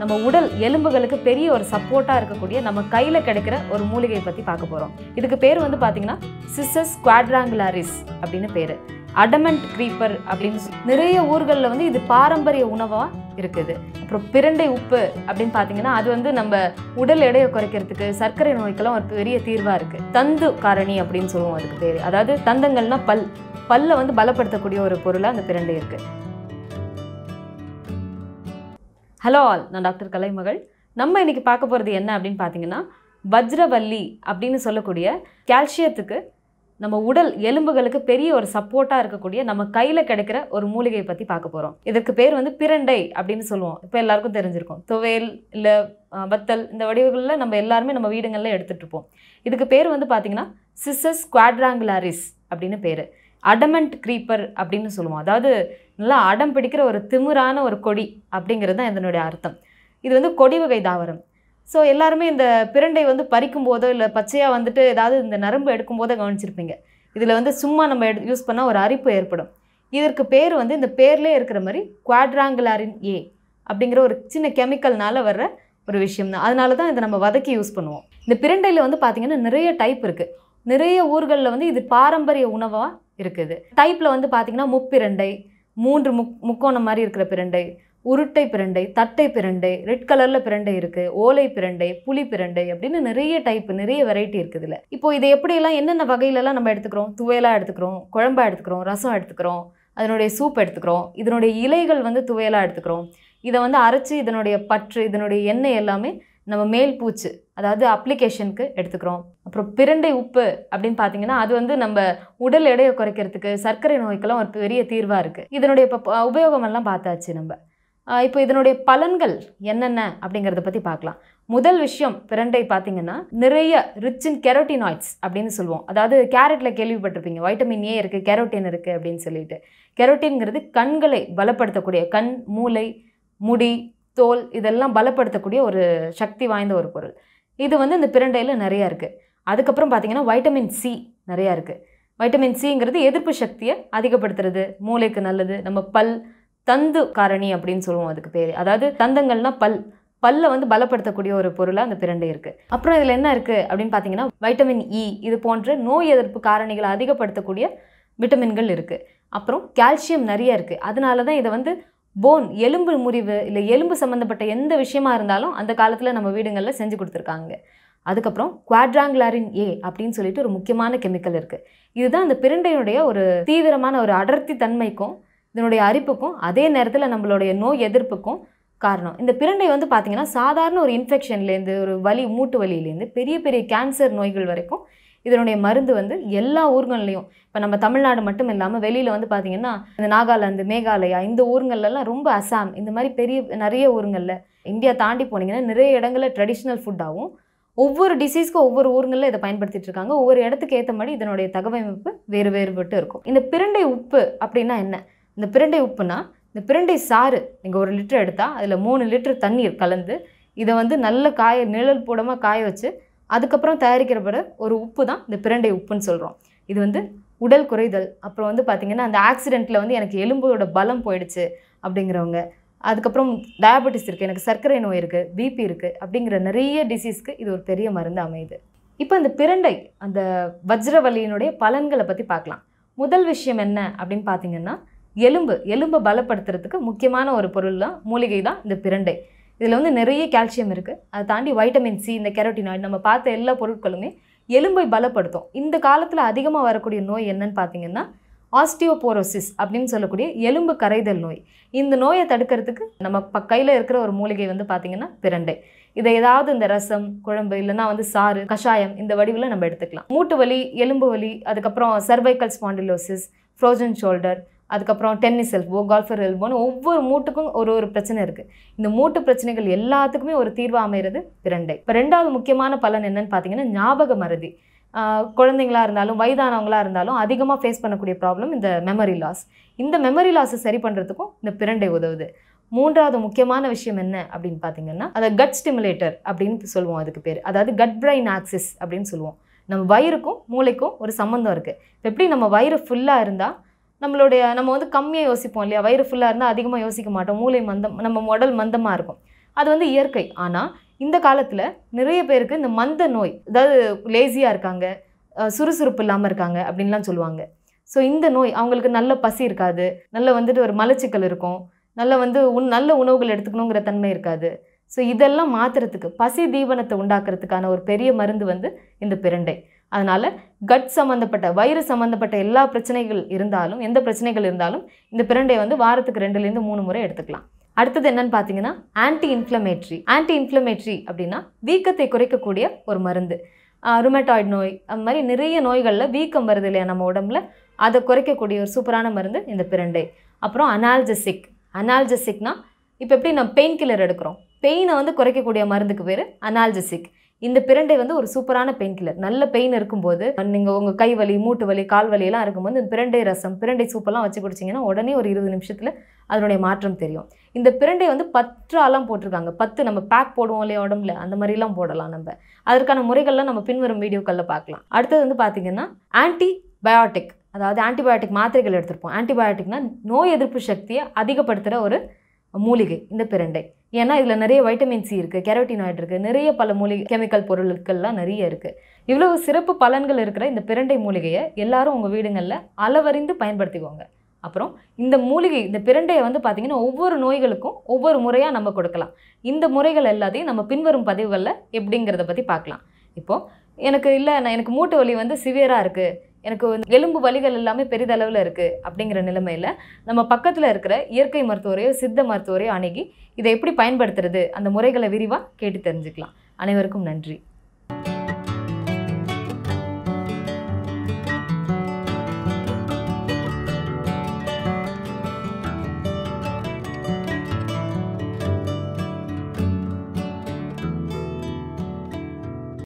நம்ம உடல் எலும்புகளுக்கு பெரிய ஒரு சப்போர்ட்டாக இருக்கக்கூடிய நம்ம கையில் கிடைக்கிற ஒரு மூலிகையை பற்றி பார்க்க போகிறோம் இதுக்கு பேர் வந்து பார்த்திங்கன்னா சிசஸ் குவாட்ராங்குலாரிஸ் அப்படின்னு பேர் அடமெண்ட் க்ரீப்பர் அப்படின்னு நிறைய ஊர்களில் வந்து இது பாரம்பரிய உணவாக இருக்குது அப்புறம் பிரண்டை உப்பு அப்படின்னு பார்த்தீங்கன்னா அது வந்து நம்ம உடல் எடையை குறைக்கிறதுக்கு சர்க்கரை நோய்க்கெல்லாம் ஒரு பெரிய தீர்வாக இருக்குது தந்து காரணி அப்படின்னு சொல்லுவோம் அதுக்கு பேர் அதாவது தந்தங்கள்னா பல் பல்லை வந்து பலப்படுத்தக்கூடிய ஒரு பொருளாக அந்த பிரண்டை இருக்குது ஹலோ ஆல் நான் டாக்டர் கலைமகள் நம்ம இன்றைக்கி பார்க்க போகிறது என்ன அப்படின்னு பார்த்தீங்கன்னா வஜ்ரவல்லி அப்படின்னு சொல்லக்கூடிய கால்சியத்துக்கு நம்ம உடல் எலும்புகளுக்கு பெரிய ஒரு சப்போர்ட்டாக இருக்கக்கூடிய நம்ம கையில் கிடைக்கிற ஒரு மூலிகையை பற்றி பார்க்க போகிறோம் இதற்கு பேர் வந்து பிரண்டை அப்படின்னு சொல்லுவோம் இப்போ எல்லாருக்கும் தெரிஞ்சிருக்கும் துவையல் இல்லை வத்தல் இந்த வடிவுகளில் நம்ம எல்லாருமே நம்ம வீடுங்களில் எடுத்துகிட்டு இருப்போம் இதுக்கு பேர் வந்து பார்த்திங்கன்னா சிசஸ் குவாட்ராங்குலாரிஸ் அப்படின்னு பேர் அடமெண்ட் க்ரீப்பர் அப்படின்னு சொல்லுவோம் அதாவது நல்லா அடம் பிடிக்கிற ஒரு திமிரான ஒரு கொடி அப்படிங்கிறது தான் இதனுடைய அர்த்தம் இது வந்து கொடி வகை தாவரம் ஸோ எல்லாருமே இந்த பிரண்டை வந்து பறிக்கும் போதோ இல்லை பச்சையாக வந்துட்டு ஏதாவது இந்த நரம்பு எடுக்கும் போதோ கவனிச்சிருப்பீங்க இதில் வந்து சும்மா நம்ம எடு யூஸ் பண்ணால் ஒரு அரிப்பு ஏற்படும் இதற்கு பேர் வந்து இந்த பேர்லேயே இருக்கிற மாதிரி குவாட்ராங்குலாரின் ஏ அப்படிங்கிற ஒரு சின்ன கெமிக்கல்னால் வர்ற ஒரு விஷயம் தான் அதனால தான் இதை நம்ம வதக்கி யூஸ் பண்ணுவோம் இந்த பிரண்டையில் வந்து பார்த்திங்கன்னா நிறைய டைப் இருக்குது நிறைய ஊர்களில் வந்து இது பாரம்பரிய உணவாக இருக்குது டைப்பில் வந்து பார்த்திங்கன்னா முப்பிரண்டை மூன்று முக் முக்கோணம் மாதிரி இருக்கிற பிரண்டை உருட்டை பிரண்டை தட்டை பிரண்டை ரெட் கலரில் பிரண்டை இருக்குது ஓலை பிரண்டை புளி பிரண்டை அப்படின்னு நிறைய டைப் நிறைய வெரைட்டி இருக்குது இல்லை இப்போ இது எப்படியெல்லாம் என்னென்ன வகையிலலாம் நம்ம எடுத்துக்கிறோம் துவையலாக எடுத்துக்கிறோம் குழம்பா எடுத்துக்கிறோம் ரசம் எடுத்துக்கிறோம் அதனுடைய சூப் எடுத்துக்கிறோம் இதனுடைய இலைகள் வந்து துவையலாக எடுத்துக்கிறோம் இதை வந்து அரைச்சி இதனுடைய பற்று இதனுடைய எண்ணெய் எல்லாமே நம்ம மேல் பூச்சு அதாவது அப்ளிகேஷனுக்கு எடுத்துக்கிறோம் அப்புறம் பிரண்டை உப்பு அப்படின்னு பார்த்தீங்கன்னா அது வந்து நம்ம உடல் எடையை குறைக்கிறதுக்கு சர்க்கரை நோய்க்கெல்லாம் ஒரு பெரிய தீர்வாக இருக்குது இதனுடைய இப்போ உபயோகமெல்லாம் பார்த்தாச்சு நம்ம இப்போ இதனுடைய பலன்கள் என்னென்ன அப்படிங்கிறத பற்றி பார்க்கலாம் முதல் விஷயம் பிரண்டை பார்த்தீங்கன்னா நிறைய ரிச் இன் கெரோட்டினாய்ட்ஸ் அப்படின்னு சொல்லுவோம் அதாவது கேரட்டில் கேள்விப்பட்டிருப்பீங்க வைட்டமின் ஏ இருக்குது கெரோட்டின் இருக்குது அப்படின்னு சொல்லிட்டு கெரோட்டின்ங்கிறது கண்களை பலப்படுத்தக்கூடிய கண் மூளை முடி தோல் இதெல்லாம் பலப்படுத்தக்கூடிய ஒரு சக்தி வாய்ந்த ஒரு பொருள் இது வந்து இந்த பிரண்டையில் நிறையா இருக்குது அதுக்கப்புறம் பார்த்திங்கன்னா வைட்டமின் சி நிறையா இருக்குது வைட்டமின் சிங்கிறது எதிர்ப்பு சக்தியை அதிகப்படுத்துறது மூளைக்கு நல்லது நம்ம பல் தந்து காரணி அப்படின்னு சொல்லுவோம் அதுக்கு பேர் அதாவது தந்தங்கள்னா பல் பல்லை வந்து பலப்படுத்தக்கூடிய ஒரு பொருளாக அந்த பிரண்டை இருக்குது அப்புறம் இதில் என்ன இருக்குது அப்படின்னு பார்த்தீங்கன்னா வைட்டமின் இ e இது போன்ற நோய் எதிர்ப்பு காரணிகளை அதிகப்படுத்தக்கூடிய விட்டமின்கள் இருக்குது அப்புறம் கால்சியம் நிறைய இருக்குது அதனால தான் இதை வந்து போன் எலும்பு முறிவு இல்லை எலும்பு சம்மந்தப்பட்ட எந்த விஷயமா இருந்தாலும் அந்த காலத்தில் நம்ம வீடுங்களில் செஞ்சு கொடுத்துருக்காங்க அதுக்கப்புறம் குவாட்ராங்குலாரின் ஏ அப்படின்னு சொல்லிட்டு ஒரு முக்கியமான கெமிக்கல் இருக்குது இதுதான் அந்த பிரண்டையினுடைய ஒரு தீவிரமான ஒரு அடர்த்தி தன்மைக்கும் இதனுடைய அரிப்புக்கும் அதே நேரத்தில் நம்மளுடைய நோய் எதிர்ப்புக்கும் காரணம் இந்த பிரண்டை வந்து பார்த்திங்கன்னா சாதாரண ஒரு இன்ஃபெக்ஷன்லேருந்து ஒரு வலி மூட்டு வலியிலேருந்து பெரிய பெரிய கேன்சர் நோய்கள் வரைக்கும் இதனுடைய மருந்து வந்து எல்லா ஊர்களிலையும் இப்போ நம்ம தமிழ்நாடு மட்டும் இல்லாமல் வெளியில் வந்து பார்த்திங்கன்னா இந்த நாகாலாந்து மேகாலயா இந்த ஊருங்கள்லாம் ரொம்ப அசாம் இந்த மாதிரி பெரிய நிறைய ஊருங்களில் இந்தியா தாண்டி போனீங்கன்னா நிறைய இடங்களில் ட்ரெடிஷ்னல் ஃபுட்டாகவும் ஒவ்வொரு டிசீஸ்க்கும் ஒவ்வொரு ஊருங்களில் இதை பயன்படுத்திட்டு இருக்காங்க ஒவ்வொரு இடத்துக்கு ஏற்ற மாதிரி இதனுடைய தகவமைப்பு வேறு வேறுபட்டு இருக்கும் இந்த பிரண்டை உப்பு அப்படின்னா என்ன இந்த பிரண்டை உப்புனா இந்த பிரண்டை சாறு நீங்கள் ஒரு லிட்டர் எடுத்தால் அதில் மூணு லிட்டர் தண்ணீர் கலந்து இதை வந்து நல்ல காய நிழல் போடமாக காய வச்சு அதுக்கப்புறம் தயாரிக்கிறப்பட ஒரு உப்பு தான் இந்த பிரண்டை உப்புன்னு சொல்கிறோம் இது வந்து உடல் குறைதல் அப்புறம் வந்து பார்த்திங்கன்னா அந்த ஆக்சிடெண்ட்டில் வந்து எனக்கு எலும்போட பலம் போயிடுச்சு அப்படிங்கிறவங்க அதுக்கப்புறம் டயபெட்டிஸ் இருக்குது எனக்கு சர்க்கரை நோய் இருக்குது பிபி இருக்குது அப்படிங்கிற நிறைய டிசீஸ்க்கு இது ஒரு பெரிய மருந்து அமையுது இப்போ இந்த பிரண்டை அந்த வஜ்ரவலியினுடைய பலன்களை பற்றி பார்க்கலாம் முதல் விஷயம் என்ன அப்படின்னு பார்த்தீங்கன்னா எலும்பு எலும்பை பலப்படுத்துறதுக்கு முக்கியமான ஒரு பொருள் தான் மூலிகை தான் இந்த பிரண்டை இதில் வந்து நிறைய கால்சியம் இருக்குது அதை தாண்டி வைட்டமின் சி இந்த கெரோட்டினாய்டு நம்ம பார்த்த எல்லா பொருட்களுமே எலும்பை பலப்படுத்தும் இந்த காலத்தில் அதிகமாக வரக்கூடிய நோய் என்னன்னு பார்த்தீங்கன்னா ஆஸ்டியோபோரோசிஸ் அப்படின்னு சொல்லக்கூடிய எலும்பு கரைதல் நோய் இந்த நோயை தடுக்கிறதுக்கு நம்ம ப கையில் இருக்கிற ஒரு மூலிகை வந்து பார்த்திங்கன்னா பிரண்டை இதை ஏதாவது இந்த ரசம் குழம்பு இல்லைனா வந்து சாறு கஷாயம் இந்த வடிவில் நம்ம எடுத்துக்கலாம் மூட்டு வலி எலும்பு வலி அதுக்கப்புறம் சர்வைக்கல் ஸ்பாண்டிலோசிஸ் ஃப்ரோஜன் ஷோல்டர் அதுக்கப்புறம் டென்னிஸ் எல்போ கால்ஃபர் எல்போன்னு ஒவ்வொரு மூட்டுக்கும் ஒரு ஒரு பிரச்சனை இருக்குது இந்த மூட்டு பிரச்சனைகள் எல்லாத்துக்குமே ஒரு தீர்வாக அமைகிறது பிரண்டை இப்போ ரெண்டாவது முக்கியமான பலன் என்னன்னு பார்த்தீங்கன்னா ஞாபக மறதி குழந்தைங்களாக இருந்தாலும் வயதானவங்களாக இருந்தாலும் அதிகமாக ஃபேஸ் பண்ணக்கூடிய ப்ராப்ளம் இந்த மெமரி லாஸ் இந்த மெமரி லாஸை சரி பண்ணுறதுக்கும் இந்த பிரண்டை உதவுது மூன்றாவது முக்கியமான விஷயம் என்ன அப்படின்னு பார்த்தீங்கன்னா அதை கட் ஸ்டிமுலேட்டர் அப்படின்னு சொல்லுவோம் அதுக்கு பேர் அதாவது கட் பிரைன் ஆக்சிஸ் அப்படின்னு சொல்லுவோம் நம்ம வயிறுக்கும் மூளைக்கும் ஒரு சம்மந்தம் இருக்குது இப்போ எப்படி நம்ம வயிறு ஃபுல்லாக இருந்தால் நம்மளுடைய நம்ம வந்து கம்மியாக யோசிப்போம் இல்லையா வயிறு ஃபுல்லாக இருந்தால் அதிகமாக யோசிக்க மாட்டோம் மூளை மந்தம் நம்ம உடல் மந்தமாக இருக்கும் அது வந்து இயற்கை ஆனால் இந்த காலத்தில் நிறைய பேருக்கு இந்த மந்த நோய் அதாவது லேசியாக இருக்காங்க சுறுசுறுப்பு இல்லாமல் இருக்காங்க அப்படின்லாம் சொல்லுவாங்க ஸோ இந்த நோய் அவங்களுக்கு நல்ல பசி இருக்காது நல்ல வந்துட்டு ஒரு மலச்சிக்கல் இருக்கும் நல்ல வந்து உன் நல்ல உணவுகள் எடுத்துக்கணுங்கிற தன்மை இருக்காது ஸோ இதெல்லாம் மாற்றுறதுக்கு பசி தீவனத்தை உண்டாக்குறதுக்கான ஒரு பெரிய மருந்து வந்து இந்த பிரண்டை அதனால் கட் சம்மந்தப்பட்ட வயிறு சம்மந்தப்பட்ட எல்லா பிரச்சனைகள் இருந்தாலும் எந்த பிரச்சனைகள் இருந்தாலும் இந்த பிரண்டையை வந்து வாரத்துக்கு ரெண்டுலேருந்து மூணு முறை எடுத்துக்கலாம் அடுத்தது என்னன்னு பார்த்தீங்கன்னா ஆன்டி இன்ஃப்ளமேட்ரி ஆன்டி இன்ஃப்ளமேட்ரி அப்படின்னா வீக்கத்தை குறைக்கக்கூடிய ஒரு மருந்து ருமேட்டாய்டு நோய் அந்த மாதிரி நிறைய நோய்களில் வீக்கம் வருது இல்லையா நம்ம உடம்புல அதை குறைக்கக்கூடிய ஒரு சூப்பரான மருந்து இந்த பிரண்டை அப்புறம் அனால்ஜசிக் அனால்ஜசிக்னால் இப்போ எப்படி நம்ம பெயின் கில்லர் எடுக்கிறோம் பெயினை வந்து குறைக்கக்கூடிய மருந்துக்கு பேர் அனால்ஜசிக் இந்த பிரண்டை வந்து ஒரு சூப்பரான பெயின் கில்லர் நல்ல பெயின் இருக்கும்போது நீங்கள் உங்கள் கை வலி மூட்டு வலி கால் வலியெல்லாம் இருக்கும்போது இந்த பிரண்டை ரசம் பிரண்டை சூப்பெல்லாம் வச்சு குடிச்சிங்கன்னா உடனே ஒரு இருபது நிமிஷத்தில் அதனுடைய மாற்றம் தெரியும் இந்த பிரண்டை வந்து பற்றாலாம் போட்டிருக்காங்க பத்து நம்ம பேக் போடுவோம் இல்லையா உடம்புல அந்த மாதிரிலாம் போடலாம் நம்ம அதற்கான முறைகள்லாம் நம்ம பின்வரும் வீடியோக்களில் பார்க்கலாம் அடுத்தது வந்து பார்த்திங்கன்னா ஆன்டி பயோட்டிக் அதாவது ஆன்டிபயோட்டிக் மாத்திரைகள் எடுத்திருப்போம் ஆன்டிபயோட்டிக்னால் நோய் எதிர்ப்பு சக்தியை அதிகப்படுத்துகிற ஒரு மூலிகை இந்த பிரண்டை ஏன்னா இதில் நிறைய வைட்டமின் சி இருக்குது கெரோட்டினாய்டு இருக்குது நிறைய பல மூலிகை கெமிக்கல் பொருட்கள்லாம் நிறைய இருக்குது இவ்வளவு சிறப்பு பலன்கள் இருக்கிற இந்த பிரண்டை மூலிகையை எல்லாரும் உங்கள் வீடுங்களில் அளவறிந்து பயன்படுத்திக்கோங்க அப்புறம் இந்த மூலிகை இந்த பிரண்டையை வந்து பார்த்திங்கன்னா ஒவ்வொரு நோய்களுக்கும் ஒவ்வொரு முறையாக நம்ம கொடுக்கலாம் இந்த முறைகள் எல்லாத்தையும் நம்ம பின்வரும் பதிவுகளில் எப்படிங்கிறத பற்றி பார்க்கலாம் இப்போது எனக்கு இல்லை நான் எனக்கு மூட்டு வலி வந்து சிவியராக இருக்குது எனக்கு எலும்பு வலிகள் எல்லாமே பெரிதளவில் இருக்குது அப்படிங்கிற நிலைமையில் நம்ம பக்கத்தில் இருக்கிற இயற்கை மருத்துவரையோ சித்த மருத்துவரையோ அணுகி இதை எப்படி பயன்படுத்துறது அந்த முறைகளை விரிவாக கேட்டு தெரிஞ்சுக்கலாம் அனைவருக்கும் நன்றி